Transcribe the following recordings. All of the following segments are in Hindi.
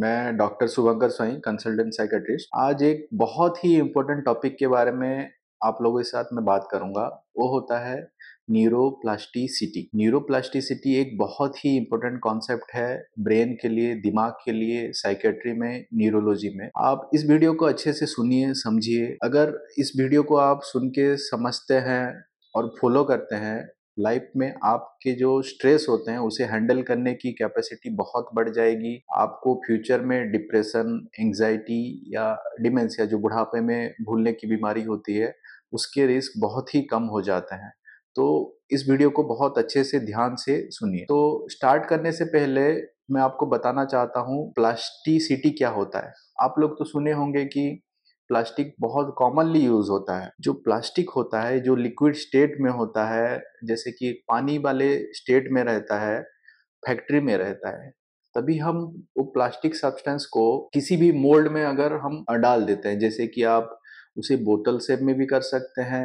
मैं doctor Shubhankar Swai consultant psychiatrist आज एक बहुत ही इम्पोर्टेंट टॉपिक के बारे में आप लोगों के साथ मैं बात करूंगा वो होता है न्यूरोप्लास्टिसिटी न्यूरोप्लास्टिसिटी एक बहुत ही इंपॉर्टेंट कॉन्सेप्ट है ब्रेन के लिए दिमाग के लिए साइकेट्री में न्यूरोलॉजी में आप इस वीडियो को अच्छे से सुनिए समझिए अगर इस वीडियो को आप सुन के समझते हैं और फॉलो करते हैं लाइफ में आपके जो स्ट्रेस होते हैं उसे हैंडल करने की कैपेसिटी बहुत बढ़ जाएगी आपको फ्यूचर में डिप्रेशन एंजाइटी या डिमेंसिया जो बुढ़ापे में भूलने की बीमारी होती है उसके रिस्क बहुत ही कम हो जाते हैं तो इस वीडियो को बहुत अच्छे से ध्यान से सुनिए तो स्टार्ट करने से पहले मैं आपको बताना चाहता हूँ प्लास्टिसिटी क्या होता है आप लोग तो सुने होंगे कि प्लास्टिक बहुत कॉमनली यूज होता है जो प्लास्टिक होता है जो लिक्विड स्टेट में होता है जैसे कि पानी वाले स्टेट में रहता है फैक्ट्री में रहता है तभी हम वो प्लास्टिक सब्सटेंस को किसी भी मोल्ड में अगर हम डाल देते हैं जैसे कि आप उसे बोतल सेप में भी कर सकते हैं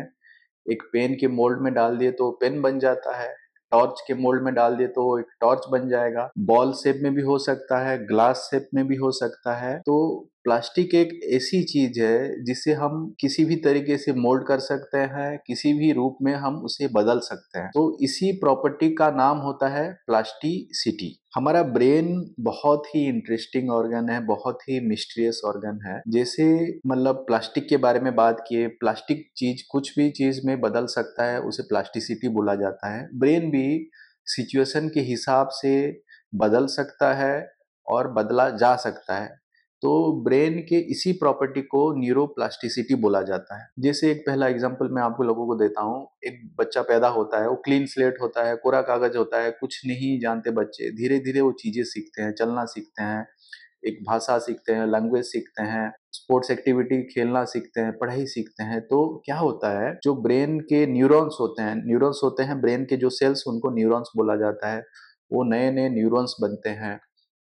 एक पेन के मोल्ड में डाल दिए तो पेन बन जाता है टॉर्च के मोल्ड में डाल दिए तो एक टॉर्च बन जाएगा बॉल शेप में भी हो सकता है ग्लास शेप में भी हो सकता है तो प्लास्टिक एक ऐसी चीज है जिसे हम किसी भी तरीके से मोल्ड कर सकते हैं किसी भी रूप में हम उसे बदल सकते हैं तो इसी प्रॉपर्टी का नाम होता है प्लास्टिसिटी हमारा ब्रेन बहुत ही इंटरेस्टिंग ऑर्गन है बहुत ही मिस्ट्रियस ऑर्गन है जैसे मतलब प्लास्टिक के बारे में बात किए प्लास्टिक चीज कुछ भी चीज में बदल सकता है उसे प्लास्टिसिटी बोला जाता है ब्रेन भी सिचुएशन के हिसाब से बदल सकता है और बदला जा सकता है तो ब्रेन के इसी प्रॉपर्टी को न्यूरोप्लास्टिसिटी बोला जाता है जैसे एक पहला एग्जाम्पल मैं आपको लोगों को देता हूँ एक बच्चा पैदा होता है वो क्लीन स्लेट होता है कोरा कागज होता है कुछ नहीं जानते बच्चे धीरे धीरे वो चीजें सीखते हैं चलना सीखते हैं एक भाषा सीखते हैं लैंग्वेज सीखते हैं स्पोर्ट्स एक्टिविटी खेलना सीखते हैं पढ़ाई सीखते हैं तो क्या होता है जो ब्रेन के न्यूरॉन्स होते हैं न्यूरॉन्स होते हैं ब्रेन के जो सेल्स उनको न्यूरॉन्स बोला जाता है वो नए नए न्यूरॉन्स बनते हैं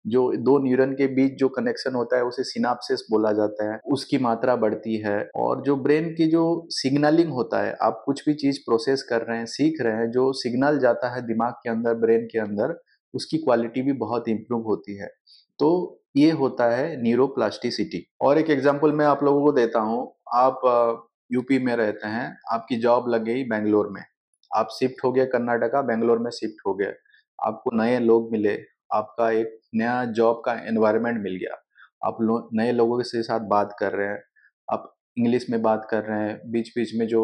जो दो न्यूरॉन के बीच जो कनेक्शन होता है उसे सिनाप्सिस बोला जाता है उसकी मात्रा बढ़ती है और जो ब्रेन की जो सिग्नलिंग होता है आप कुछ भी चीज़ प्रोसेस कर रहे हैं सीख रहे हैं जो सिग्नल जाता है दिमाग के अंदर ब्रेन के अंदर उसकी क्वालिटी भी बहुत इम्प्रूव होती है तो ये होता है न्यूरोप्लास्टिसिटी और एक एग्जाम्पल मैं आप लोगों को देता हूँ आप यूपी में रहते हैं आपकी जॉब लग गई बेंगलोर में आप शिफ्ट हो गए कर्नाटका बेंगलोर में शिफ्ट हो गए आपको नए लोग मिले आपका एक नया जॉब का एनवायरनमेंट मिल गया आप लो, नए लोगों के साथ बात कर रहे हैं आप इंग्लिश में बात कर रहे हैं बीच बीच में जो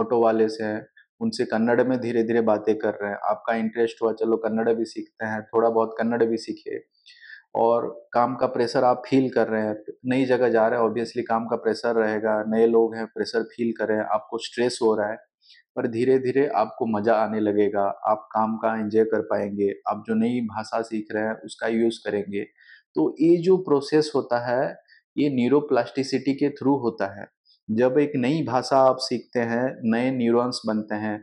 ऑटो वाले से हैं उनसे कन्नड़ में धीरे धीरे बातें कर रहे हैं आपका इंटरेस्ट हुआ चलो कन्नड़ भी सीखते हैं थोड़ा बहुत कन्नड़ भी सीखे और काम का प्रेशर आप फील कर रहे हैं नई जगह जा रहे हैं ऑब्वियसली काम का प्रेशर रहेगा नए लोग हैं प्रेशर फील कर रहे हैं आपको स्ट्रेस हो रहा है पर धीरे धीरे आपको मजा आने लगेगा आप काम का एंजॉय कर पाएंगे आप जो नई भाषा सीख रहे हैं उसका यूज करेंगे तो ये जो प्रोसेस होता है ये न्यूरोप्लास्टिसिटी के थ्रू होता है जब एक नई भाषा आप सीखते हैं नए न्यूरॉन्स बनते हैं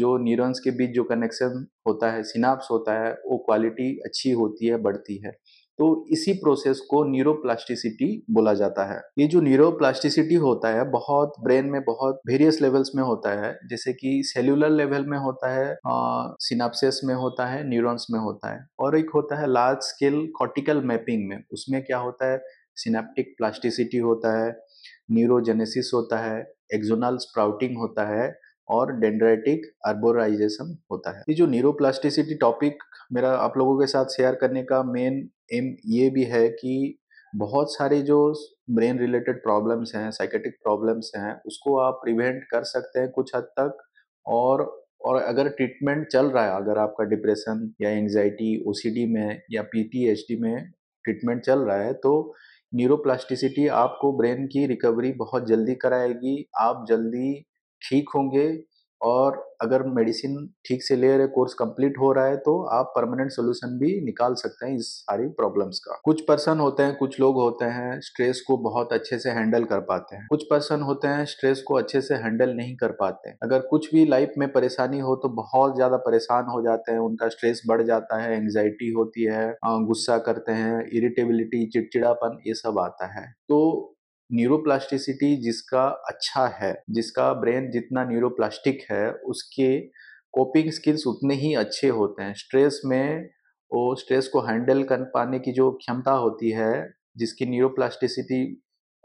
जो न्यूरॉन्स के बीच जो कनेक्शन होता है सिनाप्स होता है वो क्वालिटी अच्छी होती है बढ़ती है तो इसी प्रोसेस को न्यूरोप्लास्टिसिटी बोला जाता है ये जो न्यूरोप्लास्टिसिटी होता है बहुत ब्रेन में बहुत वेरियस लेवल्स में होता है जैसे कि सेल्यूलर लेवल में होता है सिनाप्सिस में होता है न्यूरॉन्स में होता है और एक होता है लार्ज स्केल कॉर्टिकल मैपिंग में उसमें क्या होता है सिनेप्टिक प्लास्टिसिटी होता है न्यूरोजेनेसिस होता है एक्जोनल स्प्राउटिंग होता है और डेंड्राइटिक अर्बोराइजेशन होता है ये जो न्यूरोप्लास्टिसिटी टॉपिक मेरा आप लोगों के साथ शेयर करने का मेन एम ये भी है कि बहुत सारे जो ब्रेन रिलेटेड प्रॉब्लम्स हैं साइकेटिक प्रॉब्लम्स हैं उसको आप प्रिवेंट कर सकते हैं कुछ हद तक और और अगर ट्रीटमेंट चल रहा है अगर आपका डिप्रेशन या एंजाइटी ओ में या पी में ट्रीटमेंट चल रहा है तो न्यूरोप्लास्टिसिटी आपको ब्रेन की रिकवरी बहुत जल्दी कराएगी आप जल्दी ठीक होंगे और अगर मेडिसिन ठीक से ले रहे कोर्स कंप्लीट हो रहा है तो आप परमानेंट सोल्यूशन भी निकाल सकते हैं इस सारी प्रॉब्लम्स का कुछ पर्सन होते हैं कुछ लोग होते हैं स्ट्रेस को बहुत अच्छे से हैंडल कर पाते हैं कुछ पर्सन होते हैं स्ट्रेस को अच्छे से हैंडल नहीं कर पाते अगर कुछ भी लाइफ में परेशानी हो तो बहुत ज्यादा परेशान हो जाते हैं उनका स्ट्रेस बढ़ जाता है एंग्जाइटी होती है गुस्सा करते हैं इरिटेबिलिटी चिड़चिड़ापन ये सब आता है तो न्यूरोप्लास्टिसिटी जिसका अच्छा है जिसका ब्रेन जितना न्यूरोप्लास्टिक है उसके कोपिंग स्किल्स उतने ही अच्छे होते हैं स्ट्रेस में वो स्ट्रेस को हैंडल कर पाने की जो क्षमता होती है जिसकी न्यूरोप्लास्टिसिटी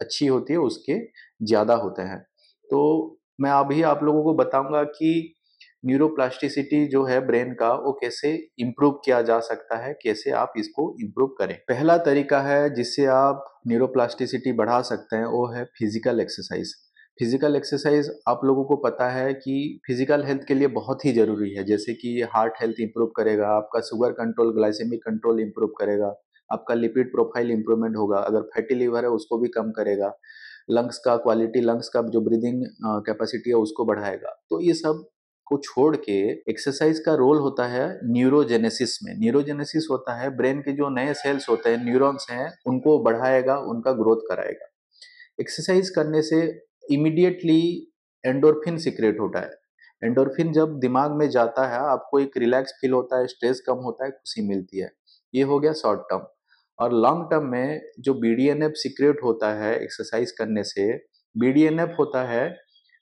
अच्छी होती है उसके ज़्यादा होते हैं तो मैं अभी आप लोगों को बताऊंगा कि न्यूरोप्लास्टिसिटी जो है ब्रेन का वो कैसे इम्प्रूव किया जा सकता है कैसे आप इसको इम्प्रूव करें पहला तरीका है जिससे आप न्यूरोप्लास्टिसिटी बढ़ा सकते हैं वो है फिजिकल एक्सरसाइज फिजिकल एक्सरसाइज आप लोगों को पता है कि फिजिकल हेल्थ के लिए बहुत ही ज़रूरी है जैसे कि हार्ट हेल्थ इंप्रूव करेगा आपका sugar control glycemic control improve करेगा आपका लिपिड प्रोफाइल इंप्रूवमेंट होगा अगर फैटी लीवर है उसको भी कम करेगा लंग्स का क्वालिटी लंग्स का जो ब्रीदिंग कैपेसिटी है उसको बढ़ाएगा तो ये सब को छोड़ के एक्सरसाइज का रोल होता है न्यूरोजेनेसिस में न्यूरोजेनेसिस होता है ब्रेन के जो नए सेल्स होते हैं न्यूरॉन्स हैं उनको बढ़ाएगा उनका ग्रोथ कराएगा एक्सरसाइज करने से इमिडिएटली एंडोरफिन सिक्रेट होता है एंडोरफिन जब दिमाग में जाता है आपको एक रिलैक्स फील होता है स्ट्रेस कम होता है खुशी मिलती है ये हो गया शॉर्ट टर्म और लॉन्ग टर्म में जो B D N F secrete होता है एक्सरसाइज करने से बी डी एन एफ होता है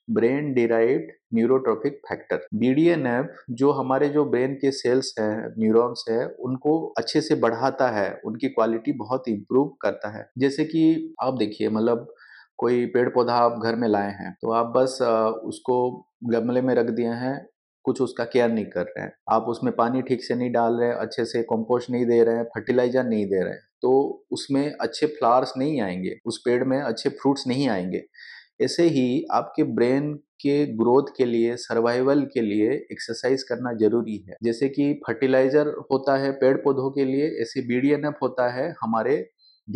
brain derived neurotrophic factor BDNF जो हमारे जो ब्रेन के सेल्स हैं न्यूरॉन्स हैं उनको अच्छे से बढ़ाता है उनकी क्वालिटी बहुत इंप्रूव करता है जैसे कि आप देखिए मतलब कोई पेड़ पौधा आप घर में लाए हैं तो आप बस उसको गमले में रख दिए हैं कुछ उसका केयर नहीं कर रहे हैं आप उसमें पानी ठीक से नहीं डाल रहे हैं अच्छे से कंपोस्ट नहीं दे रहे हैं फर्टिलाइजर नहीं दे रहे हैं तो उसमें अच्छे फ्लावर्स नहीं आएंगे उस पेड़ में अच्छे फ्रूट्स नहीं आएंगे ऐसे ही आपके ब्रेन के ग्रोथ के लिए सर्वाइवल के लिए एक्सरसाइज करना जरूरी है जैसे कि फर्टिलाइजर होता है पेड़ पौधों के लिए ऐसे बीडीएनएफ होता है हमारे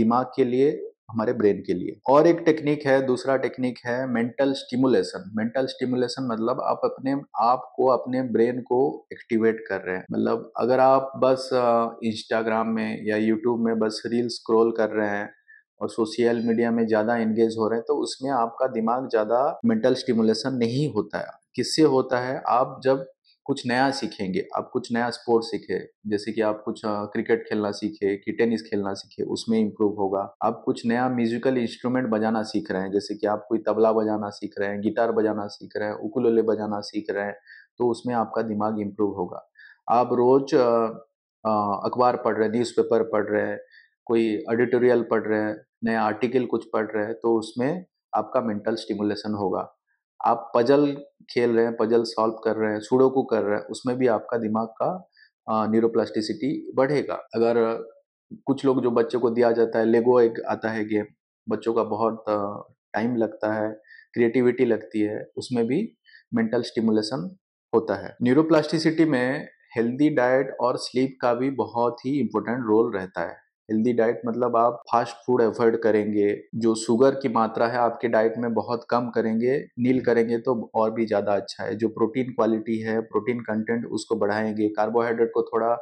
दिमाग के लिए हमारे ब्रेन के लिए और एक टेक्निक है दूसरा टेक्निक है मेंटल स्टिमुलेशन मेंटल स्टिमुलेशन मतलब आप अपने आप को अपने ब्रेन को एक्टिवेट कर रहे हैं मतलब अगर आप बस इंस्टाग्राम में या यूट्यूब में बस रील स्क्रॉल कर रहे हैं और सोशल मीडिया में ज़्यादा एंगेज हो रहे हैं तो उसमें आपका दिमाग ज़्यादा मेंटल स्टिमुलेशन नहीं होता है किससे होता है आप जब कुछ नया सीखेंगे आप कुछ नया स्पोर्ट सीखे जैसे कि आप कुछ क्रिकेट खेलना सीखे कि टेनिस खेलना सीखे उसमें इम्प्रूव होगा आप कुछ नया म्यूजिकल इंस्ट्रूमेंट बजाना सीख रहे हैं जैसे कि आप कोई तबला बजाना सीख रहे हैं गिटार बजाना सीख रहे हैं उकुलेले बजाना सीख रहे हैं तो उसमें आपका दिमाग इम्प्रूव होगा आप रोज अखबार पढ़ रहे हैं न्यूज़पेपर पढ़ रहे हैं कोई एडिटोरियल पढ़ रहे हैं नया आर्टिकल कुछ पढ़ रहे हैं तो उसमें आपका मेंटल स्टिमुलेशन होगा आप पजल खेल रहे हैं पजल सॉल्व कर रहे हैं सुडोकू कर रहे हैं उसमें भी आपका दिमाग का न्यूरोप्लास्टिसिटी बढ़ेगा अगर कुछ लोग जो बच्चों को दिया जाता है लेगो एक आता है गेम बच्चों का बहुत टाइम लगता है क्रिएटिविटी लगती है उसमें भी मेंटल स्टिमुलेशन होता है न्यूरोप्लास्टिसिटी में हेल्दी डाइट और स्लीप का भी बहुत ही इम्पोर्टेंट रोल रहता है हेल्दी डाइट मतलब आप फास्ट फूड एवॉइड करेंगे जो शुगर की मात्रा है आपके डाइट में बहुत कम करेंगे नील करेंगे तो और भी ज़्यादा अच्छा है जो प्रोटीन क्वालिटी है प्रोटीन कंटेंट उसको बढ़ाएंगे कार्बोहाइड्रेट को थोड़ा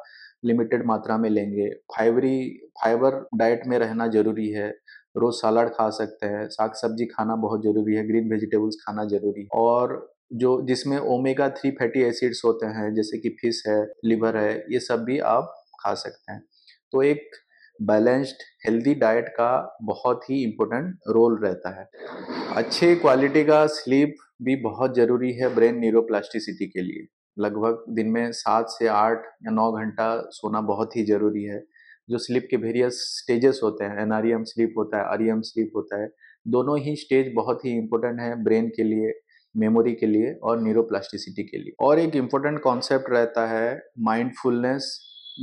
लिमिटेड मात्रा में लेंगे फाइबरी फाइबर डाइट में रहना जरूरी है रोज सलाद खा सकते हैं साग सब्जी खाना बहुत जरूरी है ग्रीन वेजिटेबल्स खाना जरूरी और जो जिसमें ओमेगा थ्री फैटी एसिड्स होते हैं जैसे कि फिश है लिवर है ये सब भी आप खा सकते हैं तो एक बैलेंस्ड हेल्दी डाइट का बहुत ही इम्पोर्टेंट रोल रहता है अच्छे क्वालिटी का स्लीप भी बहुत ज़रूरी है ब्रेन न्यूरोप्लास्टिसिटी के लिए लगभग दिन में सात से आठ या नौ घंटा सोना बहुत ही ज़रूरी है जो स्लीप के वेरियस स्टेजेस होते हैं एन स्लीप होता है आर स्लीप होता है दोनों ही स्टेज बहुत ही इम्पोर्टेंट है ब्रेन के लिए मेमोरी के लिए और न्यूरोप्लास्टिसिटी के लिए और एक इम्पोर्टेंट कॉन्सेप्ट रहता है mindfulness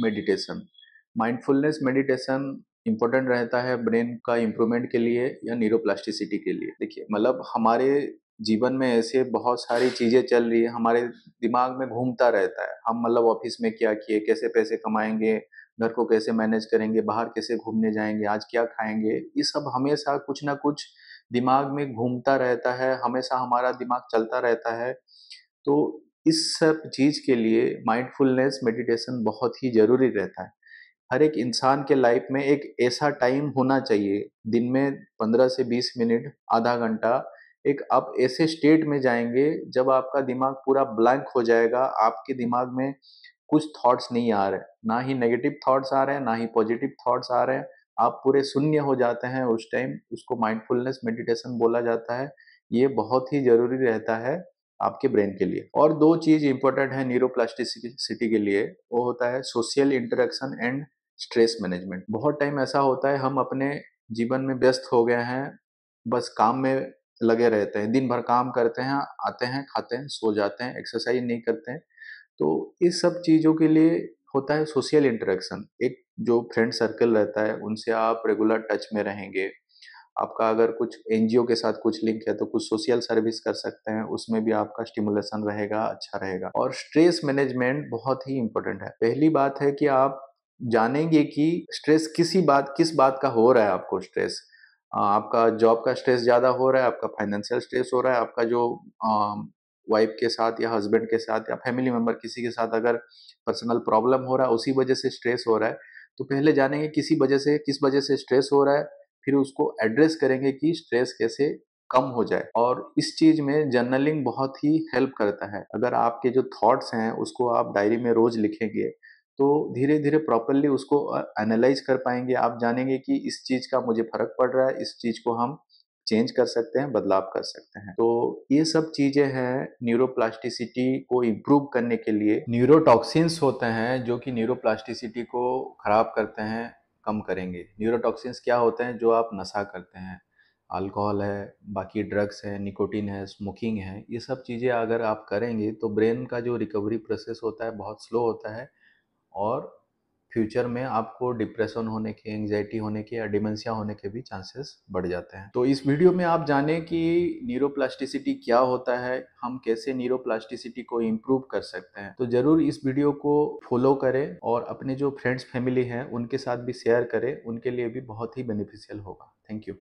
meditation mindfulness meditation important रहता है ब्रेन का इम्प्रूवमेंट के लिए या न्यूरोप्लास्टिसिटी के लिए देखिए मतलब हमारे जीवन में ऐसे बहुत सारी चीज़ें चल रही है हमारे दिमाग में घूमता रहता है हम मतलब ऑफिस में क्या किए कैसे पैसे कमाएंगे घर को कैसे मैनेज करेंगे बाहर कैसे घूमने जाएंगे आज क्या खाएंगे ये सब हमेशा कुछ ना कुछ दिमाग में घूमता रहता है हमेशा हमारा दिमाग चलता रहता है तो इस सब चीज़ के लिए माइंडफुलनेस मेडिटेशन बहुत ही ज़रूरी रहता है हर एक इंसान के लाइफ में एक ऐसा टाइम होना चाहिए दिन में पंद्रह से बीस मिनट आधा घंटा एक आप ऐसे स्टेट में जाएंगे जब आपका दिमाग पूरा ब्लैंक हो जाएगा आपके दिमाग में कुछ थॉट्स नहीं आ रहे ना ही नेगेटिव थॉट्स आ रहे हैं ना ही पॉजिटिव थॉट्स आ रहे हैं आप पूरे शून्य हो जाते हैं उस टाइम उसको माइंडफुलनेस मेडिटेशन बोला जाता है ये बहुत ही जरूरी रहता है आपके ब्रेन के लिए और दो चीज इंपॉर्टेंट है न्यूरोप्लास्टिसिटी के लिए वो होता है social interaction and stress management बहुत टाइम ऐसा होता है हम अपने जीवन में व्यस्त हो गए हैं बस काम में लगे रहते हैं दिन भर काम करते हैं आते हैं खाते हैं सो जाते हैं एक्सरसाइज नहीं करते हैं तो इस सब चीज़ों के लिए होता है सोशल इंटरेक्शन एक जो फ्रेंड सर्कल रहता है उनसे आप रेगुलर टच में रहेंगे आपका अगर कुछ एन के साथ कुछ लिंक है तो कुछ सोशल सर्विस कर सकते हैं उसमें भी आपका स्टिमुलेशन रहेगा अच्छा रहेगा और स्ट्रेस मैनेजमेंट बहुत ही इंपॉर्टेंट है पहली बात है कि आप जानेंगे कि स्ट्रेस किसी बात किस बात का हो रहा है आपको स्ट्रेस आपका जॉब का स्ट्रेस ज़्यादा हो रहा है आपका फाइनेंशियल स्ट्रेस हो रहा है आपका जो वाइफ के साथ या हस्बैंड के साथ या फैमिली मेम्बर किसी के साथ अगर पर्सनल प्रॉब्लम हो रहा है उसी वजह से स्ट्रेस हो रहा है तो पहले जानेंगे किसी वजह से किस वजह से स्ट्रेस हो रहा है फिर उसको एड्रेस करेंगे कि स्ट्रेस कैसे कम हो जाए और इस चीज में जर्नलिंग बहुत ही हेल्प करता है अगर आपके जो थॉट्स हैं उसको आप डायरी में रोज लिखेंगे तो धीरे धीरे प्रॉपरली उसको एनालाइज कर पाएंगे आप जानेंगे कि इस चीज़ का मुझे फर्क पड़ रहा है इस चीज़ को हम चेंज कर सकते हैं बदलाव कर सकते हैं तो ये सब चीज़ें हैं न्यूरोप्लास्टिसिटी को इम्प्रूव करने के लिए न्यूरोटॉक्सिन्स होते हैं जो कि न्यूरोप्लास्टिसिटी को ख़राब करते हैं कम करेंगे न्यूरोटॉक्सिन्स क्या होते हैं जो आप नशा करते हैं अल्कोहल है बाकी ड्रग्स है निकोटीन है स्मोकिंग है ये सब चीज़ें अगर आप करेंगे तो ब्रेन का जो रिकवरी प्रोसेस होता है बहुत स्लो होता है और फ्यूचर में आपको डिप्रेशन होने के एंगजाइटी होने के या डिमेंसिया होने के भी चांसेस बढ़ जाते हैं तो इस वीडियो में आप जाने कि न्यूरोप्लास्टिसिटी क्या होता है हम कैसे न्यूरोप्लास्टिसिटी को इम्प्रूव कर सकते हैं तो ज़रूर इस वीडियो को फॉलो करें और अपने जो फ्रेंड्स फैमिली हैं उनके साथ भी शेयर करें उनके लिए भी बहुत ही बेनिफिशियल होगा थैंक यू